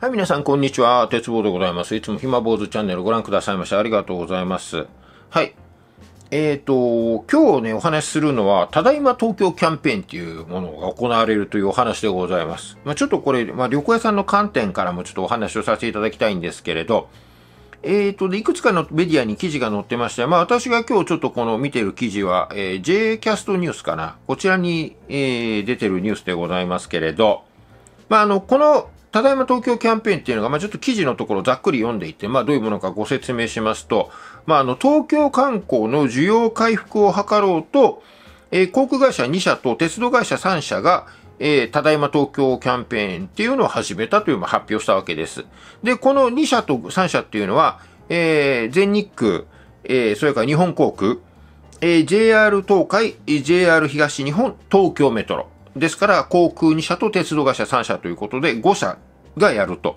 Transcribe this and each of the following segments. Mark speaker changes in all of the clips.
Speaker 1: はい、皆さん、こんにちは。鉄棒でございます。いつも暇坊主チャンネルご覧くださいましてありがとうございます。はい。えっ、ー、と、今日ね、お話しするのは、ただいま東京キャンペーンっていうものが行われるというお話でございます。まあ、ちょっとこれ、まあ、旅行屋さんの観点からもちょっとお話をさせていただきたいんですけれど、えっ、ー、と、いくつかのメディアに記事が載ってまして、まあ、私が今日ちょっとこの見てる記事は、えー、J キャストニュースかな。こちらに、えー、出てるニュースでございますけれど、まあ、あの、このただいま東京キャンペーンっていうのが、まあ、ちょっと記事のところざっくり読んでいて、まあ、どういうものかご説明しますと、まあ、あの、東京観光の需要回復を図ろうと、えー、航空会社2社と鉄道会社3社が、えー、ただいま東京キャンペーンっていうのを始めたという、まあ、発表したわけです。で、この2社と3社っていうのは、えー、全日空、えー、それから日本航空、えー、JR 東海、JR 東日本、東京メトロ。ですから、航空2社と鉄道会社3社ということで、5社がやると。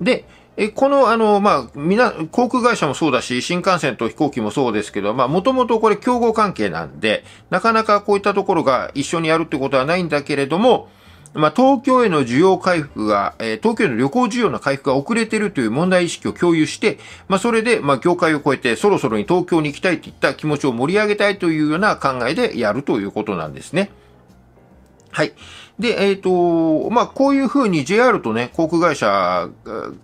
Speaker 1: で、え、この、あの、まあ、みな、航空会社もそうだし、新幹線と飛行機もそうですけど、まあ、もともとこれ競合関係なんで、なかなかこういったところが一緒にやるってことはないんだけれども、まあ、東京への需要回復が、えー、東京への旅行需要の回復が遅れてるという問題意識を共有して、まあ、それで、まあ、業界を超えて、そろそろに東京に行きたいっていった気持ちを盛り上げたいというような考えでやるということなんですね。はい。で、えっ、ー、と、まあ、こういうふうに JR とね、航空会社、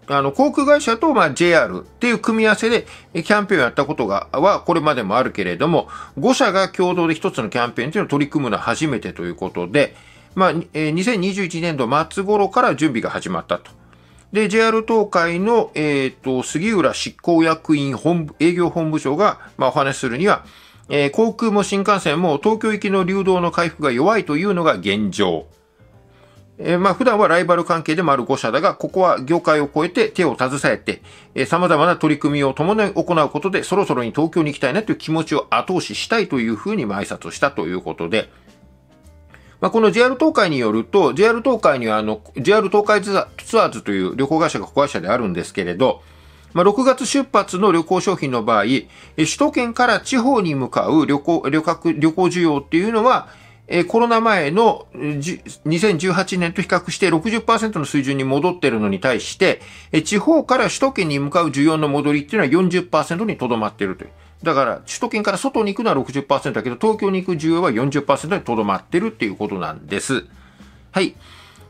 Speaker 1: あの、航空会社と、ま、JR っていう組み合わせで、キャンペーンをやったことが、は、これまでもあるけれども、5社が共同で一つのキャンペーンというのを取り組むのは初めてということで、まあ、2021年度末頃から準備が始まったと。で、JR 東海の、えっ、ー、と、杉浦執行役員本部、営業本部長が、まお話しするには、えー、航空も新幹線も東京行きの流動の回復が弱いというのが現状。えー、まあ普段はライバル関係でもある5社だが、ここは業界を超えて手を携えて、えー、様々な取り組みを伴い行うことで、そろそろに東京に行きたいなという気持ちを後押ししたいというふうにまあ挨拶をしたということで、まあ、この JR 東海によると、JR 東海にはあの、JR 東海ツアーズという旅行会社が子会社であるんですけれど、まあ、6月出発の旅行商品の場合、首都圏から地方に向かう旅行、旅客、旅行需要っていうのは、えコロナ前の2018年と比較して60%の水準に戻ってるのに対して、え地方から首都圏に向かう需要の戻りっていうのは40%にとどまっているという。だから、首都圏から外に行くのは60%だけど、東京に行く需要は40%にとどまってるっていうことなんです。はい。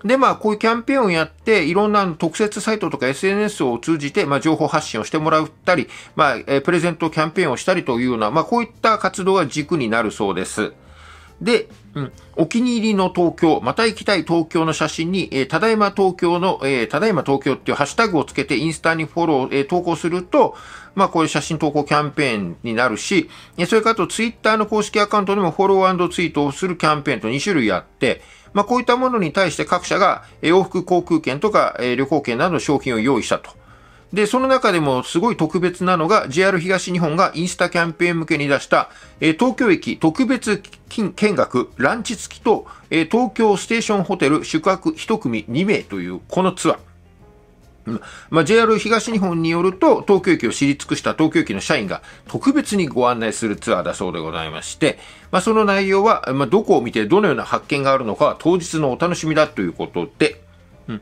Speaker 1: で、まあ、こういうキャンペーンをやって、いろんな特設サイトとか SNS を通じて、まあ、情報発信をしてもらったり、まあ、プレゼントキャンペーンをしたりというような、まあ、こういった活動が軸になるそうです。で、うん、お気に入りの東京、また行きたい東京の写真に、えー、ただいま東京の、えー、ただいま東京っていうハッシュタグをつけてインスタにフォロー、えー、投稿すると、まあこういう写真投稿キャンペーンになるし、えそれからとツイッターの公式アカウントにもフォローツイートをするキャンペーンと2種類あって、まあこういったものに対して各社が、え往復航空券とか、え旅行券などの商品を用意したと。で、その中でもすごい特別なのが JR 東日本がインスタキャンペーン向けに出した、えー、東京駅特別見学ランチ付きと、えー、東京ステーションホテル宿泊1組2名というこのツアー。まあ、JR 東日本によると、東京駅を知り尽くした東京駅の社員が特別にご案内するツアーだそうでございまして、まあ、その内容は、まあ、どこを見てどのような発見があるのかは当日のお楽しみだということで、うん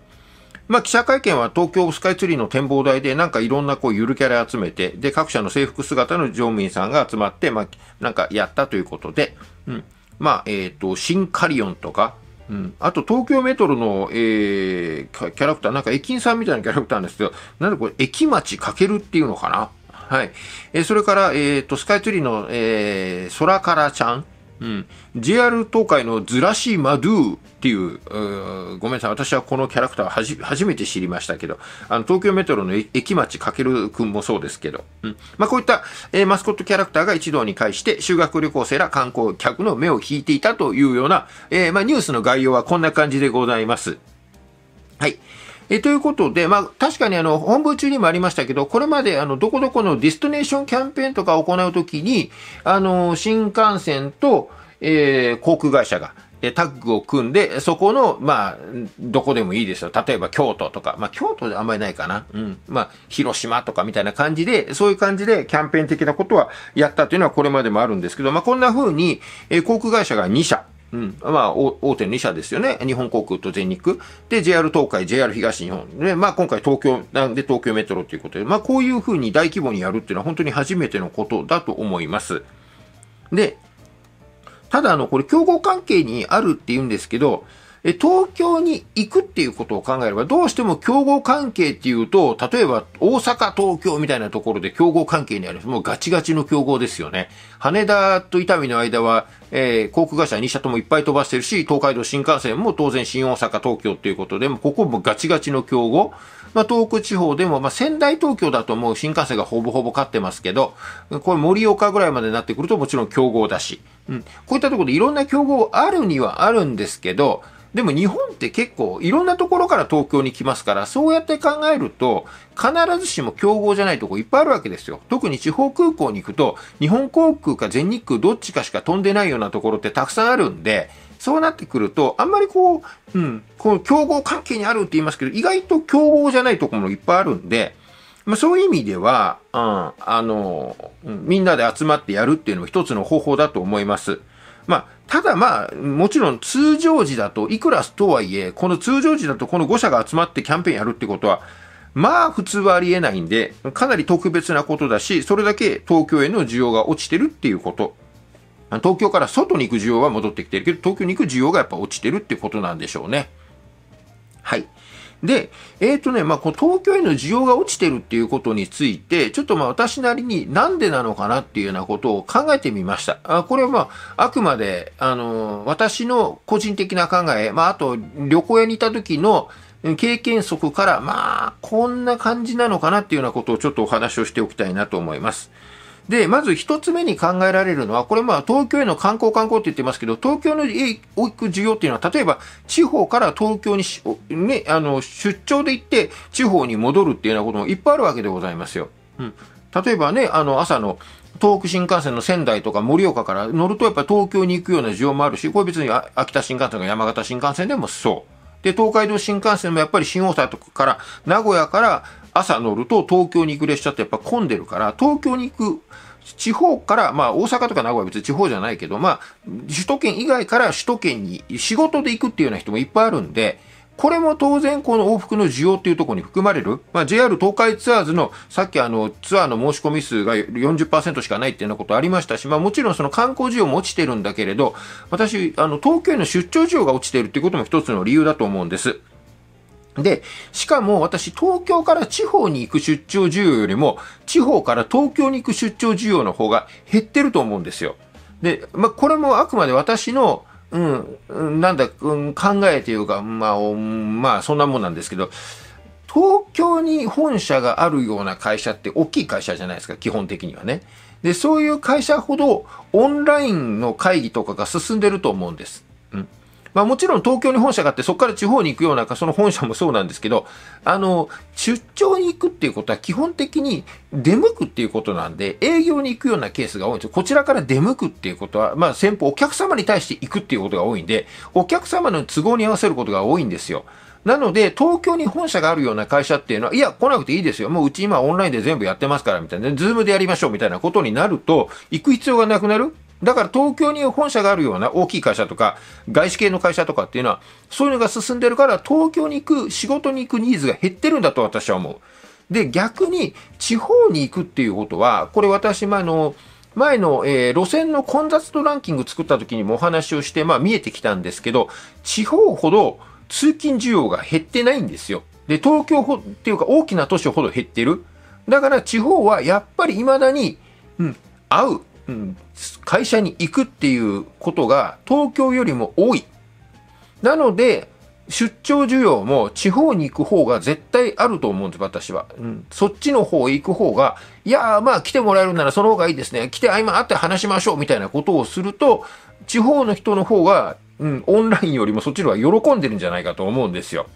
Speaker 1: まあ、記者会見は東京スカイツリーの展望台で、なんかいろんなこう、ゆるキャラ集めて、で、各社の制服姿の乗務員さんが集まって、まあ、なんかやったということで、うん。まあ、えっ、ー、と、シンカリオンとか、うん、あと東京メトロの、えー、キャラクター、なんか駅員さんみたいなキャラクターなんですけど、なんでこれ、駅町かけるっていうのかなはい。えー、それから、えっ、ー、と、スカイツリーの、えー、空からちゃん。うん、JR 東海のズラシーマドゥっていう、うごめんなさい、私はこのキャラクターはじ初めて知りましたけど、あの東京メトロの駅町かけるくんもそうですけど、うんまあ、こういった、えー、マスコットキャラクターが一堂に会して修学旅行生ら観光客の目を引いていたというような、えー、まあ、ニュースの概要はこんな感じでございます。はい。えということで、まあ、確かにあの、本部中にもありましたけど、これまであの、どこどこのディストネーションキャンペーンとか行うときに、あの、新幹線と、えー、航空会社が、えタッグを組んで、そこの、まあ、どこでもいいですよ。例えば京都とか、まあ京都であんまりないかな。うん。まあ、広島とかみたいな感じで、そういう感じでキャンペーン的なことはやったというのはこれまでもあるんですけど、まあこんな風に、え航空会社が2社、うん。まあ、大手の2社ですよね。日本航空と全日空。で、JR 東海、JR 東日本。で、まあ、今回東京、なんで東京メトロということで、まあ、こういうふうに大規模にやるっていうのは本当に初めてのことだと思います。で、ただ、あの、これ、競合関係にあるって言うんですけど、え東京に行くっていうことを考えれば、どうしても競合関係っていうと、例えば大阪、東京みたいなところで競合関係にあります。もうガチガチの競合ですよね。羽田と伊丹の間は、えー、航空会社2社ともいっぱい飛ばしてるし、東海道新幹線も当然新大阪、東京っていうことで、もここもガチガチの競合。まあ、東北地方でも、まあ、仙台東京だともう新幹線がほぼほぼ勝ってますけど、これ盛岡ぐらいまでになってくるともちろん競合だし、うん、こういったところでいろんな競合あるにはあるんですけど、でも日本って結構いろんなところから東京に来ますから、そうやって考えると、必ずしも競合じゃないとこいっぱいあるわけですよ。特に地方空港に行くと、日本航空か全日空どっちかしか飛んでないようなところってたくさんあるんで、そうなってくると、あんまりこう、うん、この競合関係にあるって言いますけど、意外と競合じゃないところもいっぱいあるんで、まあ、そういう意味では、うん、あの、みんなで集まってやるっていうのも一つの方法だと思います。まあ、ただまあ、もちろん通常時だと、いくらとはいえ、この通常時だとこの5社が集まってキャンペーンやるってことは、まあ普通はありえないんで、かなり特別なことだし、それだけ東京への需要が落ちてるっていうこと。東京から外に行く需要は戻ってきてるけど、東京に行く需要がやっぱ落ちてるってことなんでしょうね。はい。で、えっ、ー、とね、まあ、こう東京への需要が落ちてるっていうことについて、ちょっとまあ私なりになんでなのかなっていうようなことを考えてみました。あこれはまあ、あくまで、あの、私の個人的な考え、まあ、あと旅行屋にいた時の経験則から、まあ、こんな感じなのかなっていうようなことをちょっとお話をしておきたいなと思います。で、まず一つ目に考えられるのは、これまあ東京への観光観光って言ってますけど、東京の行く需要っていうのは、例えば地方から東京にね、あの、出張で行って地方に戻るっていうようなこともいっぱいあるわけでございますよ。うん。例えばね、あの、朝の、東北新幹線の仙台とか盛岡から乗るとやっぱり東京に行くような需要もあるし、これ別に秋田新幹線とか山形新幹線でもそう。で、東海道新幹線もやっぱり新大阪とかから、名古屋から朝乗ると東京に行く列車ってやっぱ混んでるから、東京に行く地方から、まあ大阪とか名古屋別に地方じゃないけど、まあ首都圏以外から首都圏に仕事で行くっていうような人もいっぱいあるんで、これも当然この往復の需要っていうところに含まれる。まあ、JR 東海ツアーズのさっきあのツアーの申し込み数が40%しかないっていうようなことありましたし、まあ、もちろんその観光需要も落ちてるんだけれど、私、あの東京への出張需要が落ちてるっていうことも一つの理由だと思うんです。で、しかも私、東京から地方に行く出張需要よりも、地方から東京に行く出張需要の方が減ってると思うんですよ。で、まあ、これもあくまで私の、うん、なんだ、うん、考えというか、まあ、まあ、そんなもんなんですけど、東京に本社があるような会社って大きい会社じゃないですか、基本的にはね。で、そういう会社ほどオンラインの会議とかが進んでると思うんです。まあ、もちろん東京に本社があって、そこから地方に行くような、その本社もそうなんですけど、あの、出張に行くっていうことは基本的に出向くっていうことなんで、営業に行くようなケースが多いんですよ。こちらから出向くっていうことは、まあ、先方、お客様に対して行くっていうことが多いんで、お客様の都合に合わせることが多いんですよ。なので、東京に本社があるような会社っていうのは、いや、来なくていいですよ。もううち今オンラインで全部やってますから、みたいな。ズームでやりましょう、みたいなことになると、行く必要がなくなるだから東京に本社があるような大きい会社とか、外資系の会社とかっていうのは、そういうのが進んでるから、東京に行く、仕事に行くニーズが減ってるんだと私は思う。で、逆に地方に行くっていうことは、これ私前の、前の、えー、路線の混雑度ランキング作った時にもお話をして、まあ見えてきたんですけど、地方ほど通勤需要が減ってないんですよ。で、東京ほっていうか大きな都市ほど減ってる。だから地方はやっぱり未だに、うん、合ううん、会社に行くっていうことが東京よりも多い。なので、出張需要も地方に行く方が絶対あると思うんです、私は。うん。そっちの方へ行く方が、いやー、まあ来てもらえるならその方がいいですね。来て、合今会って話しましょうみたいなことをすると、地方の人の方が、うん、オンラインよりもそっちの方が喜んでるんじゃないかと思うんですよ。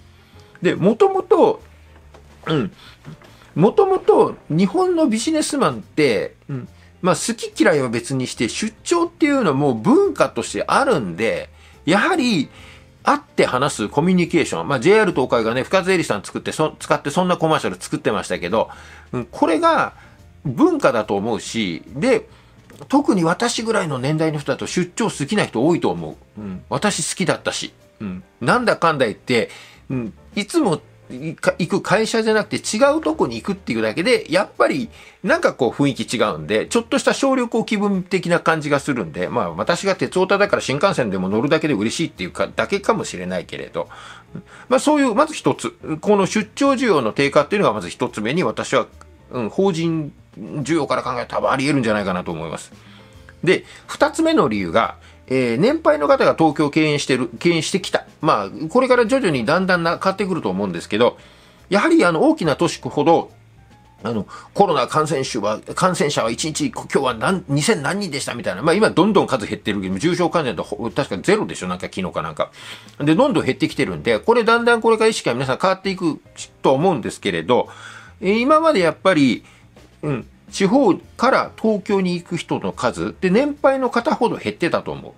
Speaker 1: で、もともと、うん、もともと日本のビジネスマンって、うん、まあ好き嫌いは別にして出張っていうのはもう文化としてあるんで、やはり会って話すコミュニケーション。まあ JR 東海がね、深津絵里さん作ってそ、使ってそんなコマーシャル作ってましたけど、うん、これが文化だと思うし、で、特に私ぐらいの年代の人だと出張好きな人多いと思う。うん、私好きだったし。うん、なんだかんだ言って、うん、いつも行く会社じゃなくて違うとこに行くっていうだけで、やっぱりなんかこう雰囲気違うんで、ちょっとした省力を気分的な感じがするんで、まあ私が鉄オタだから新幹線でも乗るだけで嬉しいっていうか、だけかもしれないけれど、まあそういう、まず一つ、この出張需要の低下っていうのがまず一つ目に私は、うん、法人需要から考えたらあり得るんじゃないかなと思います。で、二つ目の理由が、えー、年配の方が東京を敬遠してる、敬遠してきた。まあ、これから徐々にだんだんな、変わってくると思うんですけど、やはりあの、大きな都市区ほど、あの、コロナ感染者は、感染者は1日、今日は何、2000何人でしたみたいな。まあ今どんどん数減ってるけど、重症患者と確かゼロでしょなんか昨日かなんか。で、どんどん減ってきてるんで、これだんだんこれから意識が皆さん変わっていくと思うんですけれど、今までやっぱり、うん、地方から東京に行く人の数で年配の方ほど減ってたと思う。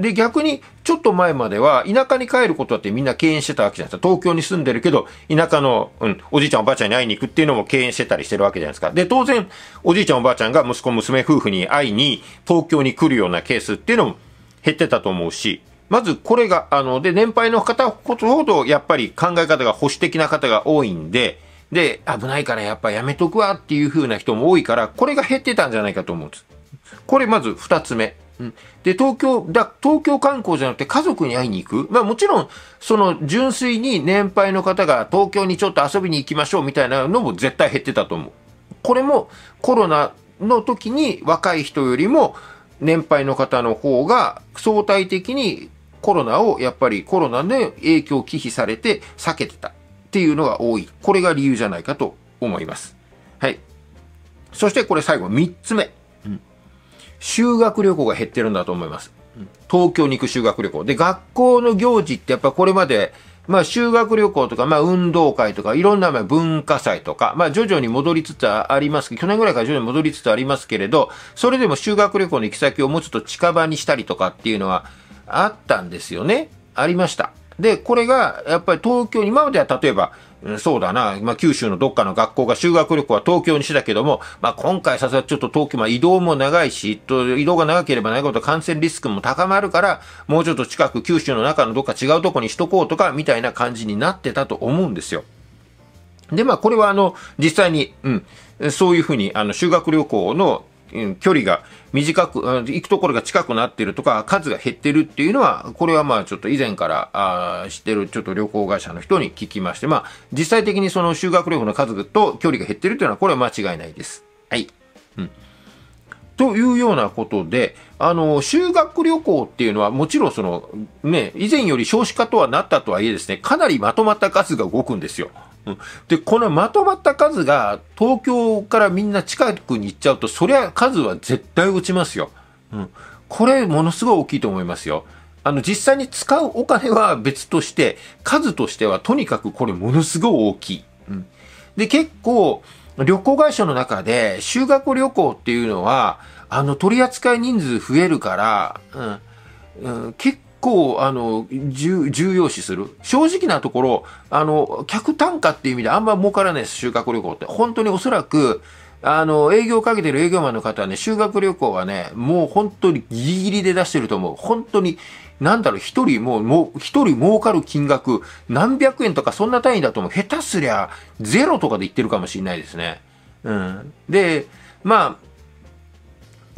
Speaker 1: で、逆に、ちょっと前までは、田舎に帰ることだってみんな敬遠してたわけじゃないですか。東京に住んでるけど、田舎の、うん、おじいちゃんおばあちゃんに会いに行くっていうのも敬遠してたりしてるわけじゃないですか。で、当然、おじいちゃんおばあちゃんが息子娘夫婦に会いに、東京に来るようなケースっていうのも減ってたと思うし、まずこれが、あの、で、年配の方ほど、やっぱり考え方が保守的な方が多いんで、で、危ないからやっぱやめとくわっていう風な人も多いから、これが減ってたんじゃないかと思うんです。これまず二つ目。で、東京、だ、東京観光じゃなくて家族に会いに行く。まあもちろん、その純粋に年配の方が東京にちょっと遊びに行きましょうみたいなのも絶対減ってたと思う。これもコロナの時に若い人よりも年配の方の方が相対的にコロナをやっぱりコロナで影響を忌避されて避けてた。っていうのが多い。これが理由じゃないかと思います。はい。そしてこれ最後、3つ目。修学旅行が減ってるんだと思います。東京に行く修学旅行。で、学校の行事ってやっぱこれまで、まあ修学旅行とか、まあ運動会とか、いろんな文化祭とか、まあ徐々に戻りつつあります去年ぐらいから徐々に戻りつつありますけれど、それでも修学旅行の行き先をもうちょっと近場にしたりとかっていうのはあったんですよね。ありました。で、これが、やっぱり東京、今までは例えば、そうだな、まあ、九州のどっかの学校が修学旅行は東京にしてたけども、まあ、今回さすがちょっと東京、まあ、移動も長いし、移動が長ければ長いこと感染リスクも高まるから、もうちょっと近く九州の中のどっか違うとこにしとこうとか、みたいな感じになってたと思うんですよ。で、まあ、これはあの、実際に、うん、そういうふうに、あの、修学旅行の距離が短く、行くところが近くなってるとか、数が減ってるっていうのは、これはまあちょっと以前からあ知ってるちょっと旅行会社の人に聞きまして、まあ実際的にその修学旅行の数と距離が減ってるっていうのは、これは間違いないです。はい。うん。というようなことで、あの、修学旅行っていうのはもちろんその、ね、以前より少子化とはなったとはいえですね、かなりまとまった数が動くんですよ。で、このまとまった数が東京からみんな近くに行っちゃうと、そりゃ数は絶対落ちますよ。うん。これ、ものすごい大きいと思いますよ。あの、実際に使うお金は別として、数としてはとにかくこれものすごい大きい。うん。で、結構、旅行会社の中で修学旅行っていうのは、あの、取り扱い人数増えるから、うん、うん、結構、あの、重要視する。正直なところ、あの、客単価っていう意味であんま儲からないです、修学旅行って。本当におそらく、あの、営業をかけてる営業マンの方はね、修学旅行はね、もう本当にギリギリで出してると思う。本当に、なんだろう、一人もう、もう、一人儲かる金額、何百円とかそんな単位だと思う。下手すりゃ、ゼロとかで言ってるかもしれないですね。うん。で、まあ、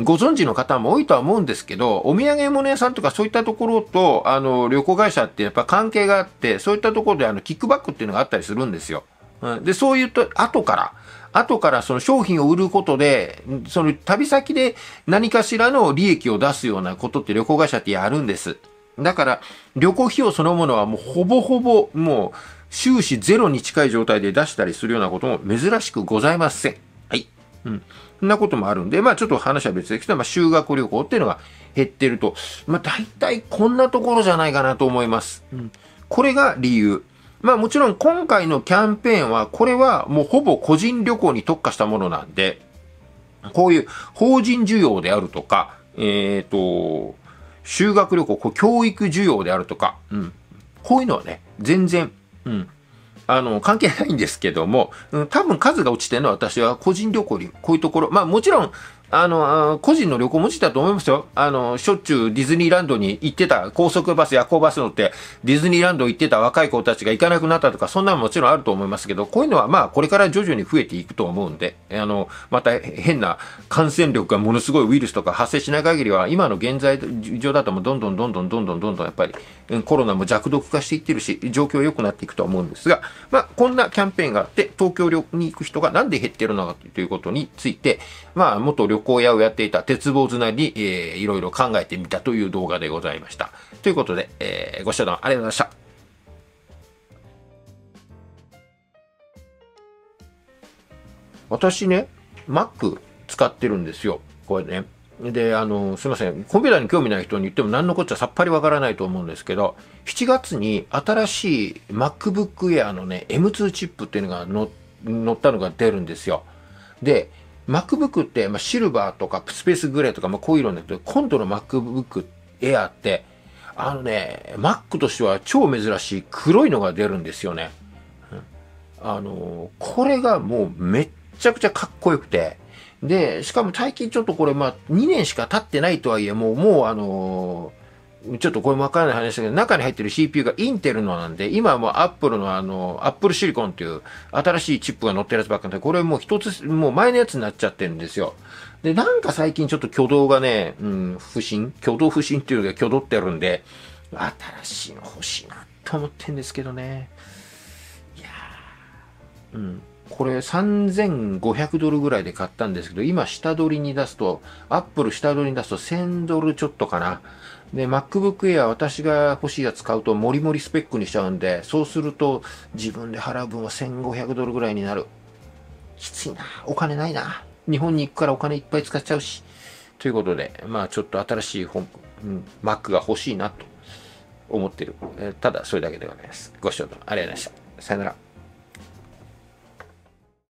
Speaker 1: ご存知の方も多いとは思うんですけど、お土産物屋さんとかそういったところと、あの、旅行会社ってやっぱ関係があって、そういったところであの、キックバックっていうのがあったりするんですよ。うん、で、そういうと、後から、後からその商品を売ることで、その旅先で何かしらの利益を出すようなことって旅行会社ってやるんです。だから、旅行費用そのものはもうほぼほぼ、もう、終始ゼロに近い状態で出したりするようなことも珍しくございません。はい。うん。そんなこともあるんで、まあちょっと話は別ですけど、まあ修学旅行っていうのが減ってると、まあ大体こんなところじゃないかなと思います。うん、これが理由。まあもちろん今回のキャンペーンは、これはもうほぼ個人旅行に特化したものなんで、こういう法人需要であるとか、えっ、ー、と、修学旅行、こう教育需要であるとか、うん。こういうのはね、全然、うん。あの、関係ないんですけども、ん、多分数が落ちてるのは私は個人旅行に、こういうところ、まあもちろん、あの、個人の旅行も自体だと思いますよ。あの、しょっちゅうディズニーランドに行ってた、高速バス、夜行バス乗って、ディズニーランド行ってた若い子たちが行かなくなったとか、そんなのもちろんあると思いますけど、こういうのはまあ、これから徐々に増えていくと思うんで、あの、また変な感染力がものすごいウイルスとか発生しない限りは、今の現在上だともどんどんどんどんどんどんどんどんやっぱり、コロナも弱毒化していってるし、状況良くなっていくと思うんですが、まあ、こんなキャンペーンがあって、東京に行く人がなんで減ってるのかということについて、まあ、元旅旅行屋をやっていた鉄棒綱に、えー、いろいろ考えてみたという動画でございました。ということで、えー、ご視聴ありがとうございました。私ね、Mac 使ってるんですよ。これね。で、あの、すいません。コンピューターに興味ない人に言っても何のこっちゃさっぱりわからないと思うんですけど、7月に新しい MacBook Air のね、M2 チップっていうのが乗ったのが出るんですよ。で、MacBook って、まあ、シルバーとかスペースグレーとか、まあ、こういう色になってる今度の MacBook Air って、あのね、Mac としては超珍しい黒いのが出るんですよね。あの、これがもうめっちゃくちゃかっこよくて、で、しかも最近ちょっとこれまあ2年しか経ってないとはいえ、もう、もうあのちょっとこれもわからない話だけど、中に入ってる CPU がインテルのなんで、今はもうアップルのあの、アップルシリコンっていう新しいチップが載ってるやつばっかで、これもう一つ、もう前のやつになっちゃってるんですよ。で、なんか最近ちょっと挙動がね、うん、不振挙動不振っていうのが挙動ってあるんで、新しいの欲しいなと思ってんですけどね。うん、これ3500ドルぐらいで買ったんですけど、今下取りに出すと、アップル下取りに出すと1000ドルちょっとかな。で、MacBook Air 私が欲しいやつ買うともりもりスペックにしちゃうんで、そうすると自分で払う分は1500ドルぐらいになる。きついな。お金ないな。日本に行くからお金いっぱい使っちゃうし。ということで、まあちょっと新しい本、うん、Mac が欲しいなと思ってる。えただそれだけではないです。ご視聴ありがとうございました。さよなら。